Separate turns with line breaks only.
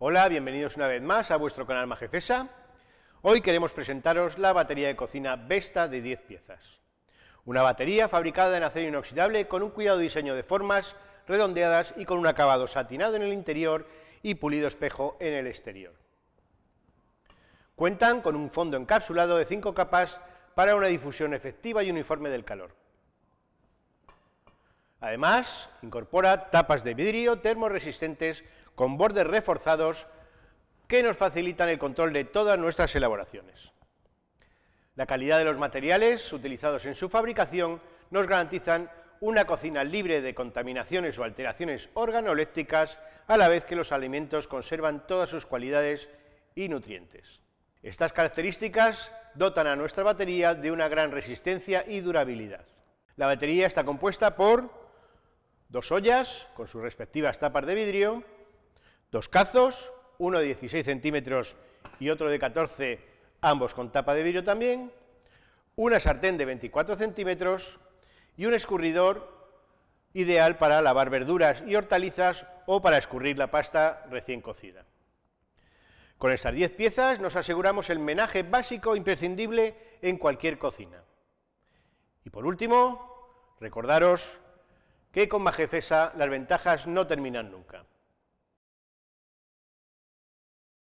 Hola, bienvenidos una vez más a vuestro canal Majefesa. Hoy queremos presentaros la batería de cocina Vesta de 10 piezas. Una batería fabricada en acero inoxidable con un cuidado diseño de formas redondeadas y con un acabado satinado en el interior y pulido espejo en el exterior. Cuentan con un fondo encapsulado de 5 capas para una difusión efectiva y uniforme del calor. Además, incorpora tapas de vidrio termoresistentes con bordes reforzados que nos facilitan el control de todas nuestras elaboraciones. La calidad de los materiales utilizados en su fabricación nos garantizan una cocina libre de contaminaciones o alteraciones organolépticas, a la vez que los alimentos conservan todas sus cualidades y nutrientes. Estas características dotan a nuestra batería de una gran resistencia y durabilidad. La batería está compuesta por dos ollas con sus respectivas tapas de vidrio, dos cazos, uno de 16 centímetros y otro de 14, ambos con tapa de vidrio también, una sartén de 24 centímetros y un escurridor ideal para lavar verduras y hortalizas o para escurrir la pasta recién cocida. Con estas 10 piezas nos aseguramos el menaje básico imprescindible en cualquier cocina. Y por último, recordaros que con Majefesa las ventajas no terminan nunca.